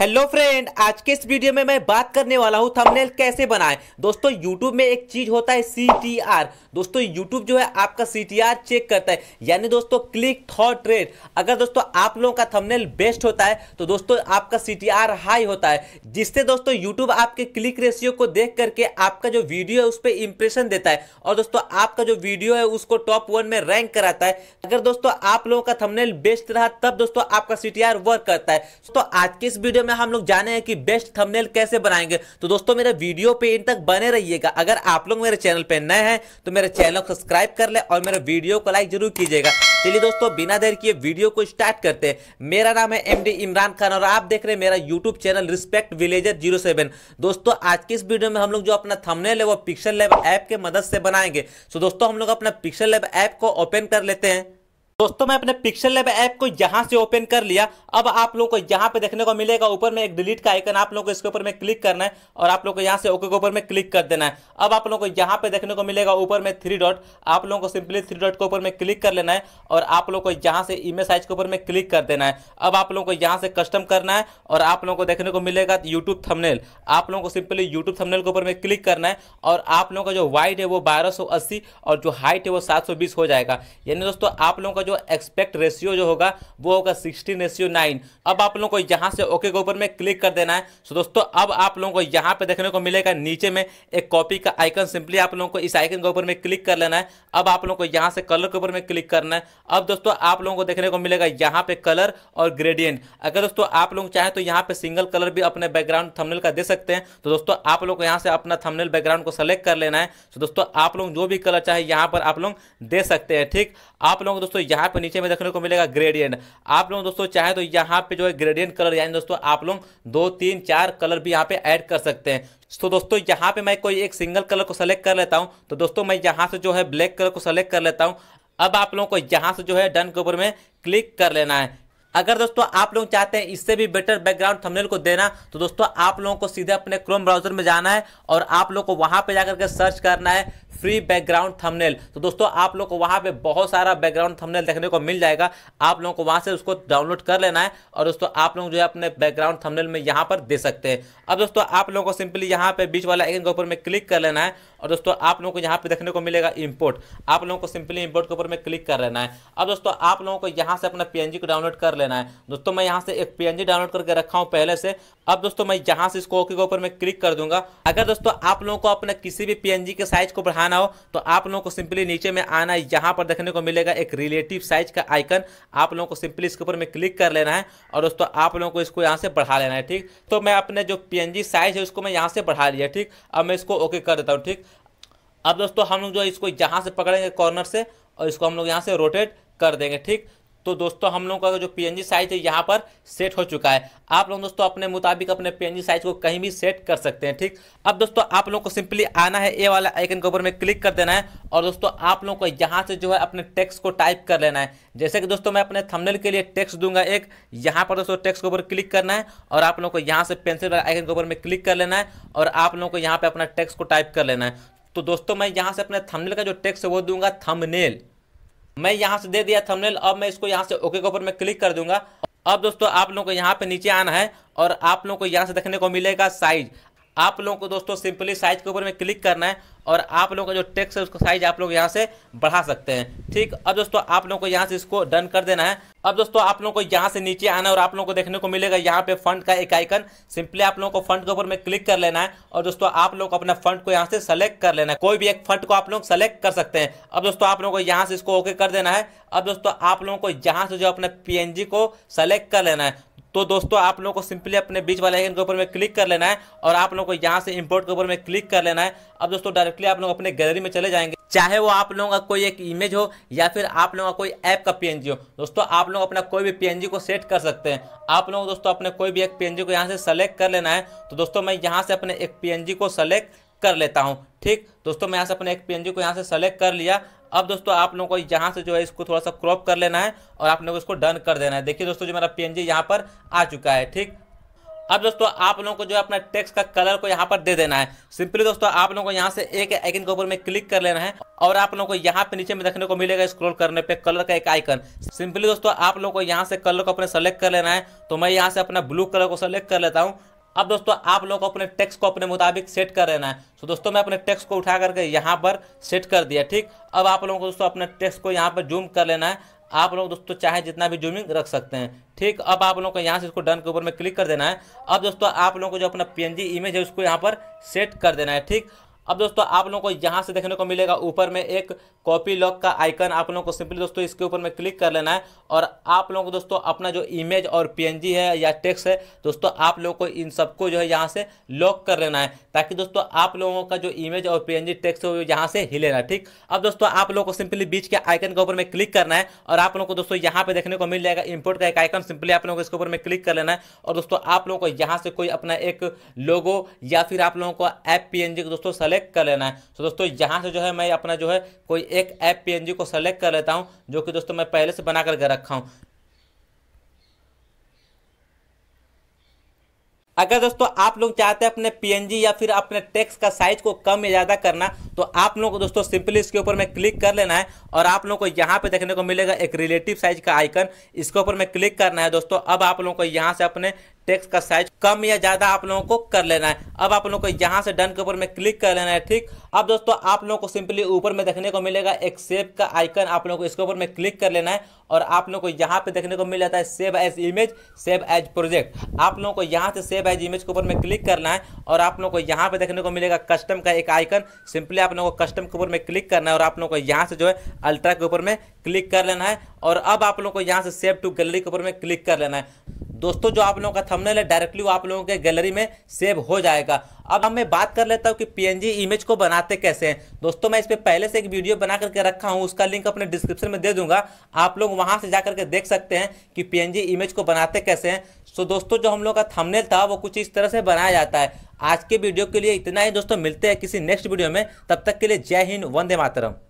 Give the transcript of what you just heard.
hello friend आज के इस वीडियो में मैं बात करने वाला हूँ थंबनेल कैसे बनाएं दोस्तों यूट्यूब में एक चीज होता है सी दोस्तों यूट्यूब जो है आपका सी चेक करता है यानी दोस्तों क्लिक थॉट रेट अगर दोस्तों आप लोगों का थंबनेल बेस्ट होता है तो दोस्तों आपका सी हाई होता है जिससे दोस्तों यूट्यूब आपके क्लिक रेशियो को देख करके आपका जो वीडियो है उस पर इंप्रेशन देता है और दोस्तों आपका जो वीडियो है उसको टॉप वन में रैंक कराता है अगर दोस्तों आप लोगों का थमनेल बेस्ट रहा तब दोस्तों आपका सी वर्क करता है तो आज के इस वीडियो में हम लोग जाने हैं कि बेस्ट थंबनेल कैसे बनाएंगे तो दोस्तों मेरे वीडियो पे इन तक बने रहिएगा अगर आप लोग मेरे चैनल पे नए हैं तो मेरे चैनल को सब्सक्राइब कर ले और मेरे वीडियो को लाइक जरूर कीजिएगा चलिए दोस्तों बिना देर किए वीडियो को स्टार्ट करते हैं मेरा नाम है एम इमरान खान और आप देख रहे हैं मेरा YouTube channel respect villager zero दोस्तों आज की इस वीडियो में हम लोग जो अपना थमनेल है वो पिक्सल लैब ऐप के मदद से बनाएंगे तो दोस्तों हम लोग अपना पिक्सल लैब ऐप को ओपन कर लेते हैं दोस्तों मैं अपने पिक्सल लैब ऐप को यहाँ से ओपन कर लिया अब आप लोगों को यहाँ पे देखने को मिलेगा ऊपर में एक डिलीट का आइकन आप लोगों को इसके ऊपर में क्लिक करना है और आप लोगों को यहाँ से ओके के ऊपर में क्लिक कर देना है अब आप लोगों को यहाँ पे देखने को मिलेगा ऊपर में थ्री डॉट आप लोगों को सिंपली थ्री डॉट के ऊपर में क्लिक कर लेना है और आप लोग को यहाँ से इमेज साइज के ऊपर में क्लिक कर देना है अब आप लोगों को यहाँ से कस्टम करना है और आप लोगों को देखने को मिलेगा यूट्यूब थमनेल आप लोगों को सिंपली यूट्यूब थमनेल के ऊपर में क्लिक करना है और आप लोगों का जो वाइट है वो बारह और जो हाइट है वो सात हो जाएगा यानी दोस्तों आप लोगों का जो एक्सपेक्ट रेशियो जो होगा वो होगा सिक्सटीन रेशियो नाइन अब आप लोगों को यहाँ से ओके के ऊपर में क्लिक कर देना है सो दोस्तों अब आप लोगों को यहाँ पे देखने को मिलेगा नीचे में एक कॉपी का आइकन सिंपली आप लोगों को इस आइकन के ऊपर में क्लिक कर लेना है अब आप लोगों को यहाँ से कलर के ऊपर में क्लिक करना है अब दोस्तों आप लोगों को देखने को मिलेगा यहाँ पे कलर और ग्रेडियंट अगर दोस्तों आप लोग चाहें तो यहाँ पे सिंगल कलर भी अपने बैकग्राउंड थमनल का दे सकते हैं तो दोस्तों आप लोग को यहाँ से अपना थमनल बैकग्राउंड को सेलेक्ट कर लेना है तो दोस्तों आप लोग जो भी कलर चाहे यहाँ पर आप लोग दे सकते हैं ठीक आप लोग दोस्तों यहाँ पे नीचे में देखने को मिलेगा ग्रेडियंट आप लोग दोस्तों चाहे तो यहाँ पे जो है ग्रेडियंट कलर यानी दोस्तों आप लोग दो तीन चार कलर भी यहाँ पे ऐड कर सकते हैं तो दोस्तों यहाँ पे मैं कोई एक सिंगल कलर को सेलेक्ट कर लेता हूँ तो दोस्तों मैं यहाँ से जो है ब्लैक कलर को सेलेक्ट कर लेता हूँ अब आप लोगों को यहाँ से जो है डन के ऊपर में क्लिक कर लेना है अगर दोस्तों आप लोग चाहते हैं इससे भी बेटर बैकग्राउंड थंबनेल को देना तो दोस्तों आप लोगों को सीधे अपने क्रोम ब्राउजर में जाना है और आप लोगों को वहां पे जाकर के सर्च करना है फ्री बैकग्राउंड थंबनेल तो दोस्तों आप लोग को वहाँ पे बहुत सारा बैकग्राउंड थंबनेल देखने को मिल जाएगा आप लोगों को वहाँ से उसको डाउनलोड कर लेना है और दोस्तों आप लोग जो है अपने बैकग्राउंड थंबनेल में यहाँ पर दे सकते हैं अब दोस्तों आप लोगों को सिंपली यहाँ पे बीच वाला एक ऊपर में क्लिक कर लेना है और दोस्तों आप लोगों को यहाँ पे देखने को मिलेगा इंपोर्ट आप लोगों को सिंपली इंपोर्ट के ऊपर में क्लिक कर लेना है अब दोस्तों आप लोगों को यहाँ से अपना पी को डाउनलोड कर लेना है दोस्तों मैं यहाँ से एक पी डाउनलोड करके रखा हूँ पहले से अब दोस्तों मैं यहाँ से इसको ओके के ऊपर मैं क्लिक कर दूंगा अगर दोस्तों आप लोगों को अपने किसी भी पीएनजी के साइज को बढ़ाना बनाना हो तो आप लोगों को सिंपली नीचे में आना यहाँ पर देखने को मिलेगा एक रिलेटिव साइज का आइकन आप लोगों को सिंपली इसके ऊपर में क्लिक कर लेना है और दोस्तों आप लोगों को इसको यहाँ से बढ़ा लेना है ठीक तो मैं अपने जो पी साइज है उसको मैं यहाँ से बढ़ा लिया ठीक अब मैं इसको ओके कर देता हूँ ठीक अब दोस्तों हम लोग जो इसको यहाँ से पकड़ेंगे कॉर्नर से और इसको हम लोग यहाँ से रोटेट कर देंगे ठीक तो दोस्तों हम लोगों का जो पी साइज है यहाँ पर सेट हो चुका है आप लोग दोस्तों अपने मुताबिक अपने पी साइज को कहीं भी सेट कर सकते हैं ठीक अब दोस्तों आप लोगों को सिंपली आना है ए वाला आइकन के ऊपर में क्लिक कर देना है और दोस्तों आप लोगों को यहाँ से जो है अपने टेक्स्ट को टाइप कर लेना है जैसे कि दोस्तों मैं अपने थमनल के लिए टेक्स्ट दूंगा एक यहाँ पर दोस्तों टेक्स्ट के ऊपर क्लिक करना है और आप लोगों को यहाँ से पेंसिल वाला आइकन के ऊपर में क्लिक कर लेना है और आप लोगों को यहाँ पर अपना टेक्स को टाइप कर लेना है तो दोस्तों मैं यहाँ से अपने थमनेल का जो टेक्स है वो दूंगा थमनेल मैं यहाँ से दे दिया थंबनेल अब मैं इसको यहाँ से ओके के ऊपर मैं क्लिक कर दूंगा अब दोस्तों आप लोगों को यहाँ पे नीचे आना है और आप लोगों को यहाँ से देखने को मिलेगा साइज आप लोगों को दोस्तों सिंपली साइज के ऊपर में क्लिक करना है और आप लोगों का जो टेक्स्ट है उसका साइज आप लोग यहाँ से बढ़ा सकते हैं ठीक अब दोस्तों आप लोगों को यहाँ से इसको डन कर देना है अब दोस्तों आप लोगों को यहाँ से नीचे आना और आप लोगों को देखने को मिलेगा यहाँ पे फंड का एक आइकन सिंपली आप लोगों को फंड के ऊपर में क्लिक कर लेना है और दोस्तों आप लोग अपना फंड को यहाँ से सेलेक्ट कर लेना है कोई भी एक फंड को आप लोग सेलेक्ट कर सकते हैं अब दोस्तों आप लोगों को यहाँ से इसको ओके कर देना है अब दोस्तों आप लोगों को यहाँ से जो अपने पी को सेलेक्ट कर लेना है तो दोस्तों आप लोगों को सिंपली अपने बीच वाले आइकन के ऊपर में क्लिक कर लेना है और आप लोगों को यहाँ से इम्पोर्ट के ऊपर में क्लिक कर लेना है अब दोस्तों डायरेक्टली आप लोग अपने गैलरी में चले जाएंगे चाहे वो आप लोगों का कोई एक इमेज हो या फिर आप लोगों का कोई ऐप का पीएनजी हो दोस्तों आप लोग अपना कोई भी पीएनजी को सेट कर सकते हैं आप लोग दोस्तों अपने कोई भी एक पीएनजी को यहाँ से सेलेक्ट कर लेना है तो दोस्तों मैं यहाँ से अपने एक पीएनजी को सेलेक्ट कर लेता हूँ ठीक दोस्तों मैं यहाँ से अपने एक पीएनजी को यहाँ से सेलेक्ट कर लिया अब दोस्तों आप लोगों को यहाँ से जो है इसको थोड़ा सा क्रॉप कर लेना है और आप लोगों को इसको डन कर देना है देखिए दोस्तों जो मेरा पी यहाँ पर आ चुका है ठीक अब दोस्तों आप लोगों को जो है अपना टेक्स्ट का कलर को यहाँ पर दे देना है सिंपली दोस्तों आप लोगों को यहाँ से एक आइकन के ऊपर में क्लिक कर लेना है और आप लोगों को यहाँ पे नीचे में देखने को मिलेगा स्क्रॉल करने पे कलर का एक आइकन सिंपली दोस्तों आप लोगों को यहाँ से कलर को अपने सेलेक्ट कर लेना है तो मैं यहाँ से अपना ब्लू कलर को सेलेक्ट कर लेता हूँ अब दोस्तों आप लोगों को अपने टेक्स्ट को अपने मुताबिक सेट कर लेना है तो दोस्तों मैं अपने टेक्स्ट को उठा करके यहाँ पर सेट कर दिया ठीक अब आप लोगों को दोस्तों अपने टेक्स्ट को यहाँ पर जूम कर लेना है आप लोग दोस्तों चाहे जितना भी जूमिंग रख सकते हैं ठीक अब आप लोगों को यहाँ से इसको डन के ऊपर में क्लिक कर देना है अब दोस्तों आप लोगों को जो अपना पी इमेज है उसको यहाँ पर सेट कर देना है ठीक अब दोस्तों आप लोगों को यहाँ से देखने को मिलेगा ऊपर में एक कॉपी लॉक का आइकन आप लोगों को सिंपली दोस्तों इसके ऊपर में क्लिक कर लेना है और आप लोगों को दोस्तों अपना जो इमेज और पीएनजी है या टेक्स्ट है दोस्तों आप लोगों को इन सबको जो है यहाँ से लॉक कर लेना है ताकि दोस्तों आप लोगों का जो इमेज और पी टेक्स है वो यहाँ से हिले ना ठीक अब दोस्तों आप लोगों को सिंपली बीच के आइकन के ऊपर में क्लिक करना है और आप लोगों को दोस्तों यहाँ पे देखने को मिल जाएगा इम्पोर्ट का एक आइकन सिंपली आप लोगों को इसके ऊपर में क्लिक कर लेना है और दोस्तों आप लोगों को यहाँ से कोई अपना एक लोगो या फिर आप लोगों को ऐप पी दोस्तों सेलेक्ट सेलेक्ट कर लेना है तो दोस्तों यहाँ से जो है मैं अपना जो है कोई एक ऐप पी को सेलेक्ट कर लेता हूँ जो कि दोस्तों मैं पहले से बना करके रखा हूँ अगर दोस्तों आप लोग चाहते हैं अपने पी या फिर अपने टेक्स्ट का साइज को कम या ज़्यादा करना तो आप लोगों को दोस्तों सिंपली इसके ऊपर में क्लिक कर लेना है और आप लोगों को यहाँ पे देखने को मिलेगा एक रिलेटिव साइज का आइकन इसके ऊपर में क्लिक करना है दोस्तों अब आप लोगों को यहाँ से अपने टेक्स्ट का साइज कम या ज्यादा आप लोगों को कर लेना है अब आप लोगों को यहाँ से डन के ऊपर में क्लिक कर लेना है ठीक अब दोस्तों आप लोगों को सिंपली ऊपर में देखने को मिलेगा एक सेव का आइकन आप लोगों को इसके ऊपर में क्लिक कर लेना है और आप लोगों को यहाँ पे देखने को मिल जाता है save as image save as project आप लोगों को यहाँ से सेव एज इमेज के ऊपर में क्लिक करना है और आप लोगों को यहाँ पे देखने को मिलेगा कस्टम का एक आइकन सिंपली आप लोगों को कस्टम के ऊपर में क्लिक करना है और आप लोगों को यहाँ से जो है अल्ट्रा के ऊपर में क्लिक कर लेना है और अब आप लोगों को यहाँ से सेव टू गैलरी के ऊपर में क्लिक कर लेना है दोस्तों जो आप लोगों का थंबनेल है डायरेक्टली वो आप लोगों के गैलरी में सेव हो जाएगा अब हम मैं बात कर लेता हूँ कि पीएनजी इमेज को बनाते कैसे हैं दोस्तों मैं इस पर पहले से एक वीडियो बना करके रखा हूँ उसका लिंक अपने डिस्क्रिप्शन में दे दूंगा आप लोग वहाँ से जा करके देख सकते हैं कि पीएनजी इमेज को बनाते कैसे हैं सो दोस्तों जो हम लोग का थंबनेल था वो कुछ इस तरह से बनाया जाता है आज के वीडियो के लिए इतना ही दोस्तों मिलते हैं किसी नेक्स्ट वीडियो में तब तक के लिए जय हिंद वंदे मातरम